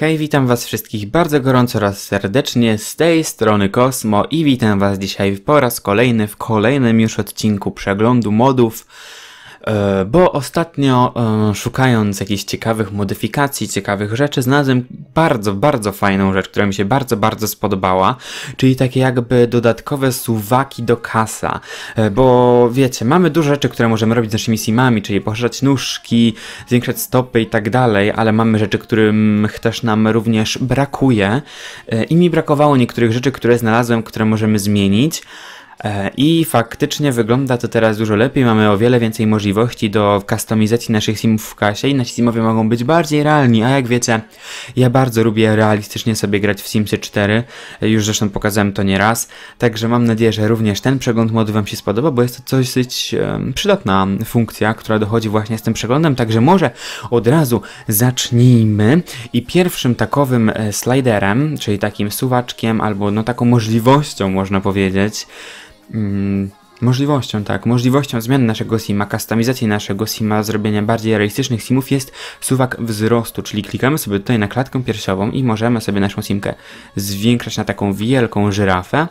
Hej, witam was wszystkich bardzo gorąco oraz serdecznie z tej strony Kosmo i witam was dzisiaj po raz kolejny w kolejnym już odcinku przeglądu modów E, bo ostatnio e, szukając jakichś ciekawych modyfikacji, ciekawych rzeczy, znalazłem bardzo, bardzo fajną rzecz, która mi się bardzo, bardzo spodobała, czyli takie jakby dodatkowe suwaki do kasa, e, bo wiecie, mamy dużo rzeczy, które możemy robić z naszymi simami, czyli poszerzać nóżki, zwiększać stopy i tak dalej, ale mamy rzeczy, którym też nam również brakuje i mi brakowało niektórych rzeczy, które znalazłem, które możemy zmienić, E, I faktycznie wygląda to teraz dużo lepiej, mamy o wiele więcej możliwości do customizacji naszych simów w kasie i nasi simowie mogą być bardziej realni, a jak wiecie, ja bardzo lubię realistycznie sobie grać w Simsy 4, e, już zresztą pokazałem to nieraz, także mam nadzieję, że również ten przegląd modu Wam się spodoba, bo jest to coś dosyć przydatna funkcja, która dochodzi właśnie z tym przeglądem, także może od razu zacznijmy i pierwszym takowym e, sliderem, czyli takim suwaczkiem albo no taką możliwością można powiedzieć, Mm, możliwością, tak, możliwością zmiany naszego sima, kustomizacji naszego sima, zrobienia bardziej realistycznych simów jest suwak wzrostu, czyli klikamy sobie tutaj na klatkę piersiową i możemy sobie naszą simkę zwiększać na taką wielką żyrafę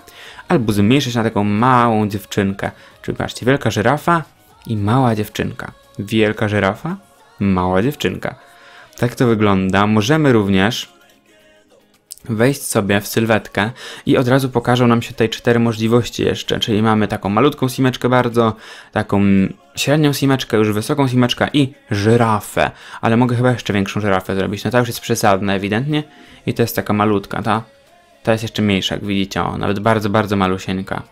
albo zmniejszyć na taką małą dziewczynkę. Czyli patrzcie, wielka żyrafa i mała dziewczynka. Wielka żyrafa, mała dziewczynka. Tak to wygląda. Możemy również wejść sobie w sylwetkę i od razu pokażą nam się tutaj cztery możliwości jeszcze, czyli mamy taką malutką simeczkę bardzo, taką średnią simeczkę, już wysoką simeczkę i żyrafę, ale mogę chyba jeszcze większą żyrafę zrobić, no ta już jest przesadna ewidentnie i to jest taka malutka, ta, ta jest jeszcze mniejsza, jak widzicie, o, nawet bardzo, bardzo malusieńka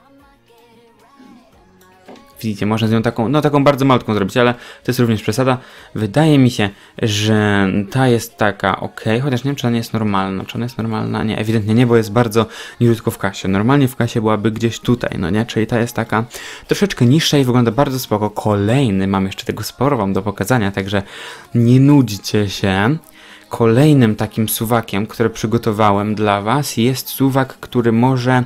widzicie, można z nią taką, no taką bardzo malutką zrobić, ale to jest również przesada. Wydaje mi się, że ta jest taka ok, chociaż nie wiem, czy ona jest normalna. Czy ona jest normalna? Nie, ewidentnie nie, bo jest bardzo niziutko w kasie. Normalnie w kasie byłaby gdzieś tutaj, no nie? Czyli ta jest taka troszeczkę niższa i wygląda bardzo spoko. Kolejny, mam jeszcze tego sporo wam do pokazania, także nie nudźcie się kolejnym takim suwakiem, który przygotowałem dla Was, jest suwak, który może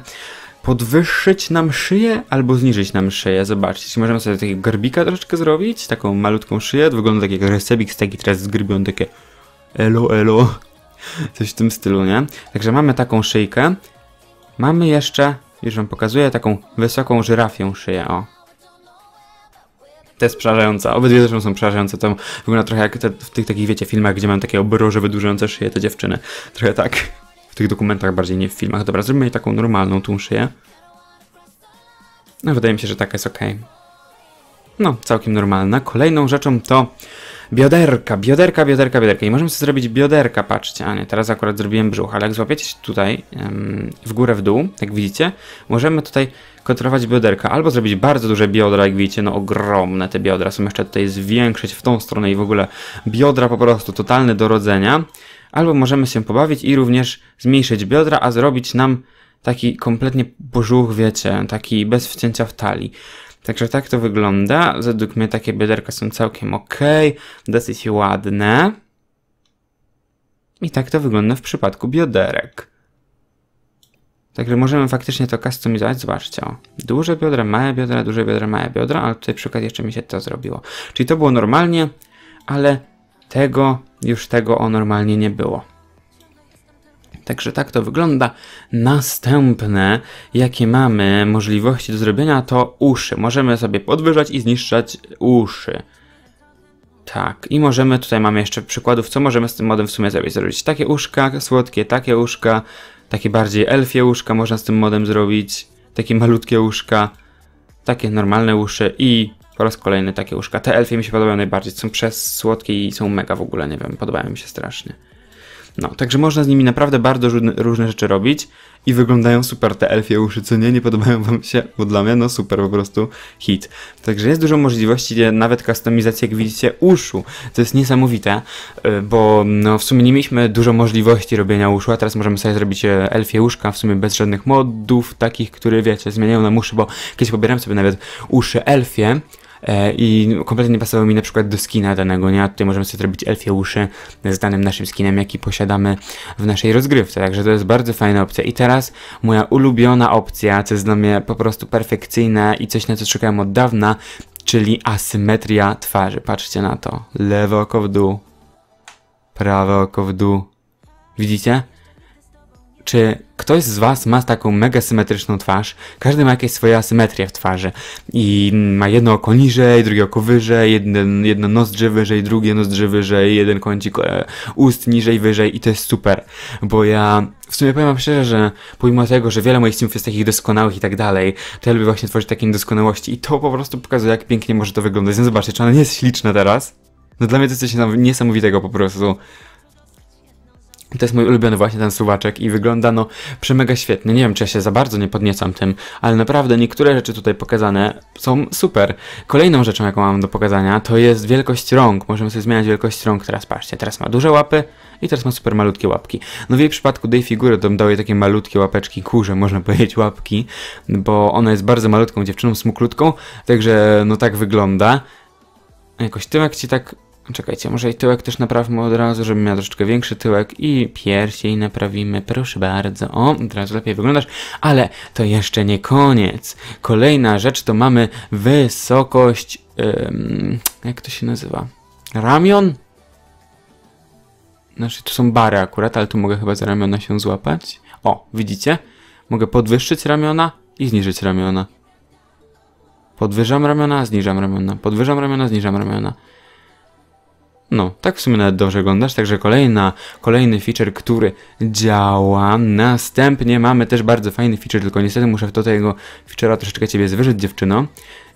podwyższyć nam szyję albo zniżyć nam szyję. Zobaczcie, możemy sobie takiego garbika troszeczkę zrobić, taką malutką szyję, wygląda tak jak recebik z taki teraz zgrbiony, takie elo elo, coś w tym stylu, nie? Także mamy taką szyjkę, mamy jeszcze, już wam pokazuję, taką wysoką żyrafią szyję, o. To jest przerażająca. Obydwie zresztą są przerażające. To wygląda trochę jak te, w tych takich, wiecie, filmach, gdzie mam takie obroże wydłużające szyję te dziewczyny. Trochę tak tych dokumentach, bardziej nie w filmach. Dobra, zrobimy jej taką normalną tą szyję. No, wydaje mi się, że taka jest ok. No, całkiem normalna. Kolejną rzeczą to Bioderka, bioderka, bioderka, bioderka. I możemy sobie zrobić bioderka, patrzcie. A nie, teraz akurat zrobiłem brzuch, ale jak złapiecie się tutaj w górę, w dół, jak widzicie, możemy tutaj kontrolować bioderka. Albo zrobić bardzo duże biodra, jak widzicie, no ogromne te biodra. Są jeszcze tutaj zwiększyć w tą stronę i w ogóle biodra po prostu totalne do rodzenia. Albo możemy się pobawić i również zmniejszyć biodra, a zrobić nam taki kompletnie brzuch, wiecie, taki bez wcięcia w talii. Także tak to wygląda. Według mnie takie bioderka są całkiem ok, dosyć ładne. I tak to wygląda w przypadku bioderek. Także możemy faktycznie to customizować. Zobaczcie, o. Duże biodra, małe biodra, duże biodra, małe biodra, ale tutaj przykład jeszcze mi się to zrobiło. Czyli to było normalnie, ale tego, już tego o normalnie nie było. Także tak to wygląda. Następne, jakie mamy możliwości do zrobienia, to uszy. Możemy sobie podwyższać i zniszczać uszy. Tak, i możemy, tutaj mamy jeszcze przykładów, co możemy z tym modem w sumie zrobić. Zrobić takie uszka, słodkie, takie uszka, takie bardziej elfie uszka można z tym modem zrobić, takie malutkie uszka, takie normalne uszy i po raz kolejny takie uszka. Te elfie mi się podobają najbardziej, są przez słodkie i są mega w ogóle, nie wiem, podobają mi się strasznie. No, także można z nimi naprawdę bardzo różne, rzeczy robić i wyglądają super te elfie uszy, co nie, nie podobają wam się, bo dla mnie no super, po prostu hit. Także jest dużo możliwości, nawet kustomizacji, jak widzicie, uszu, co jest niesamowite, y, bo no, w sumie nie mieliśmy dużo możliwości robienia uszu, a teraz możemy sobie zrobić e, elfie uszka, w sumie bez żadnych modów, takich, które wiecie, zmieniają na uszy, bo kiedyś pobieram sobie nawet uszy elfie, E, i kompletnie nie pasowały mi na przykład do skina danego, nie? A tutaj możemy sobie zrobić elfie uszy z danym naszym skinem, jaki posiadamy w naszej rozgrywce, także to jest bardzo fajna opcja. I teraz moja ulubiona opcja, co jest dla mnie po prostu perfekcyjna i coś na co czekałem od dawna, czyli asymetria twarzy. Patrzcie na to. Lewe oko w dół, prawe oko w dół. Widzicie? czy ktoś z Was ma taką mega symetryczną twarz? Każdy ma jakieś swoje asymetrie w twarzy. I ma jedno oko niżej, drugie oko wyżej, jeden, jedno nozdrze wyżej, drugie nozdrze wyżej, jeden kącik e, ust niżej, wyżej i to jest super. Bo ja w sumie powiem Wam szczerze, że pomimo tego, że wiele moich filmów jest takich doskonałych i tak dalej, to ja lubię właśnie tworzyć takie niedoskonałości i to po prostu pokazuje, jak pięknie może to wyglądać. No zobaczcie, czy ona nie jest śliczna teraz? No dla mnie to jest coś niesamowitego po prostu. To jest mój ulubiony właśnie ten suwaczek i wygląda no przemega świetnie. Nie wiem, czy ja się za bardzo nie podniecam tym, ale naprawdę niektóre rzeczy tutaj pokazane są super. Kolejną rzeczą, jaką mam do pokazania, to jest wielkość rąk. Możemy sobie zmieniać wielkość rąk teraz, patrzcie. Teraz ma duże łapy i teraz ma super malutkie łapki. No w jej przypadku tej figury to dał jej takie malutkie łapeczki, kurze można powiedzieć łapki, bo ona jest bardzo malutką dziewczyną, smuklutką, także no tak wygląda. Jakoś tym jak ci tak Czekajcie, może i tyłek też naprawmy od razu, żeby miał troszeczkę większy tyłek i piersi naprawimy, proszę bardzo. O, teraz lepiej wyglądasz, ale to jeszcze nie koniec. Kolejna rzecz to mamy wysokość, ym, jak to się nazywa? Ramion? Znaczy, to są bary akurat, ale tu mogę chyba za ramiona się złapać. O, widzicie? Mogę podwyższyć ramiona i zniżyć ramiona. Podwyżam ramiona, zniżam ramiona. Podwyżam ramiona, zniżam ramiona. No, tak w sumie nawet dobrze oglądasz, także kolejna, kolejny feature, który działa. Następnie mamy też bardzo fajny feature, tylko niestety muszę to tego feature'a troszeczkę Ciebie zwyżyć, dziewczyno.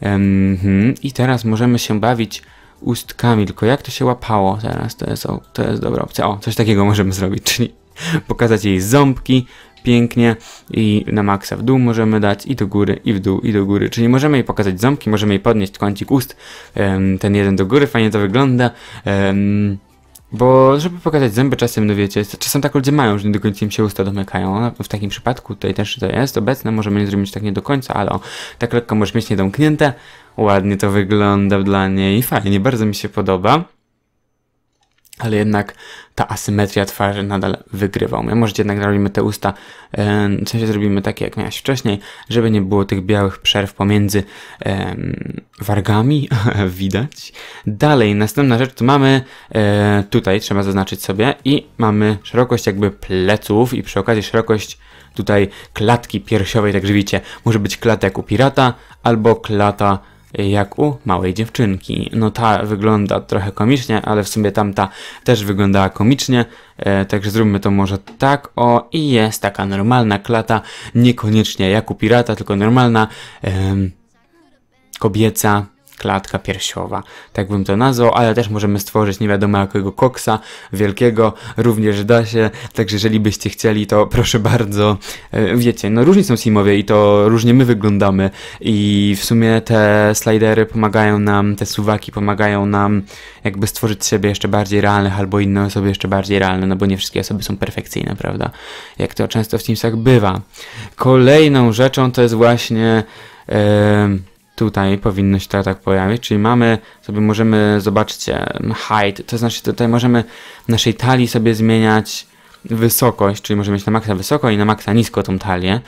Mm I teraz możemy się bawić ustkami, tylko jak to się łapało teraz, to jest, o, to jest dobra opcja. O, coś takiego możemy zrobić, czyli pokazać jej ząbki, pięknie i na maksa w dół możemy dać i do góry, i w dół, i do góry, czyli możemy jej pokazać ząbki, możemy jej podnieść kącik ust, ten jeden do góry, fajnie to wygląda, bo żeby pokazać zęby czasem, no wiecie, czasem tak ludzie mają, że nie do końca im się usta domykają. W takim przypadku tutaj też to jest obecne, możemy nie zrobić tak nie do końca, ale o, tak lekko możesz mieć niedomknięte. Ładnie to wygląda dla niej, fajnie, bardzo mi się podoba ale jednak ta asymetria twarzy nadal wygrywa. My może jednak zrobimy te usta, w sensie zrobimy takie jak miałaś wcześniej, żeby nie było tych białych przerw pomiędzy em, wargami, widać. Dalej, następna rzecz to mamy, e, tutaj trzeba zaznaczyć sobie i mamy szerokość jakby pleców i przy okazji szerokość tutaj klatki piersiowej, także widzicie, może być klata jak u pirata albo klata jak u małej dziewczynki. No ta wygląda trochę komicznie, ale w sumie tamta też wyglądała komicznie, e, także zróbmy to może tak, o i jest taka normalna klata, niekoniecznie jak u pirata, tylko normalna e, kobieca, klatka piersiowa. Tak bym to nazwał, ale też możemy stworzyć nie wiadomo jakiego koksa wielkiego, również da się, także jeżeli byście chcieli, to proszę bardzo, e, wiecie, no różni są simowie i to różnie my wyglądamy i w sumie te slidery pomagają nam, te suwaki pomagają nam jakby stworzyć siebie jeszcze bardziej realnych albo inne osoby jeszcze bardziej realne, no bo nie wszystkie osoby są perfekcyjne, prawda? Jak to często w Teamsach bywa. Kolejną rzeczą to jest właśnie... Yy tutaj powinno się to tak pojawić, czyli mamy sobie możemy, zobaczcie, height, to znaczy tutaj możemy w naszej talii sobie zmieniać wysokość, czyli możemy mieć na maksa wysoko i na maksa nisko tą talię.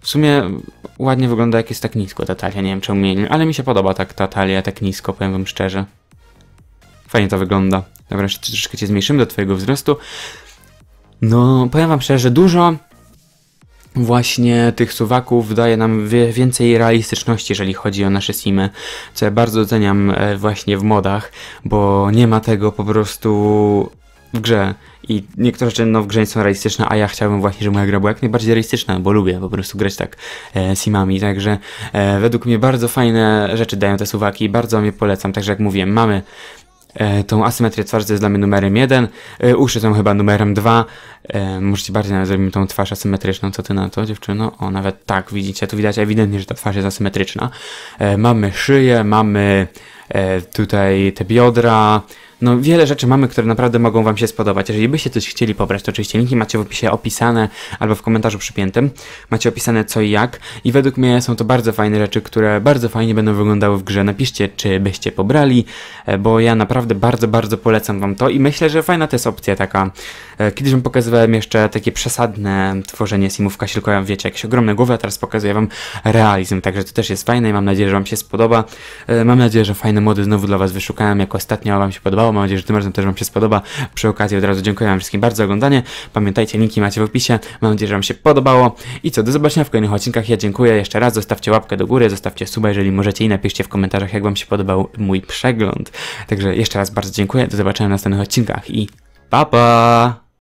W sumie ładnie wygląda jak jest tak nisko ta talia, nie wiem czemu mieli, ale mi się podoba tak ta talia tak nisko, powiem wam szczerze. Fajnie to wygląda. Dobra, jeszcze troszeczkę cię zmniejszymy do twojego wzrostu. No, powiem wam szczerze, dużo właśnie tych suwaków daje nam więcej realistyczności, jeżeli chodzi o nasze simy, co ja bardzo doceniam e, właśnie w modach, bo nie ma tego po prostu w grze. I niektóre rzeczy no, w grze nie są realistyczne, a ja chciałbym właśnie, żeby moja gra była jak najbardziej realistyczna, bo lubię po prostu grać tak e, simami. Także e, według mnie bardzo fajne rzeczy dają te suwaki, i bardzo mnie polecam. Także jak mówiłem, mamy E, tą asymetrię twarzy jest dla mnie numerem jeden, e, uszy są chyba numerem dwa, e, możecie bardziej nawet zrobić tą twarz asymetryczną, co ty na to dziewczyno? O, nawet tak, widzicie, tu widać ewidentnie, że ta twarz jest asymetryczna. Mamy szyję, mamy tutaj te biodra, no wiele rzeczy mamy, które naprawdę mogą Wam się spodobać. Jeżeli byście coś chcieli pobrać, to oczywiście linki macie w opisie opisane albo w komentarzu przypiętym. Macie opisane co i jak i według mnie są to bardzo fajne rzeczy, które bardzo fajnie będą wyglądały w grze. Napiszcie, czy byście pobrali, e, bo ja naprawdę bardzo, bardzo polecam Wam to i myślę, że fajna to jest opcja taka. E, kiedyś Wam pokazywałem jeszcze takie przesadne tworzenie simów kasilkowa, wiecie, jakieś ogromne głowy, a teraz pokazuję Wam realizm, także to też jest fajne i mam nadzieję, że Wam się spodoba. E, mam nadzieję, że fajne mody znowu dla Was wyszukałem, jak ostatnio Wam się podobało Mam nadzieję, że tym razem też Wam się spodoba. Przy okazji od razu dziękuję Wam wszystkim bardzo za oglądanie. Pamiętajcie, linki macie w opisie. Mam nadzieję, że Wam się podobało. I co, do zobaczenia w kolejnych odcinkach. Ja dziękuję jeszcze raz. Zostawcie łapkę do góry, zostawcie suba, jeżeli możecie i napiszcie w komentarzach, jak Wam się podobał mój przegląd. Także jeszcze raz bardzo dziękuję. Do zobaczenia w następnych odcinkach i pa pa!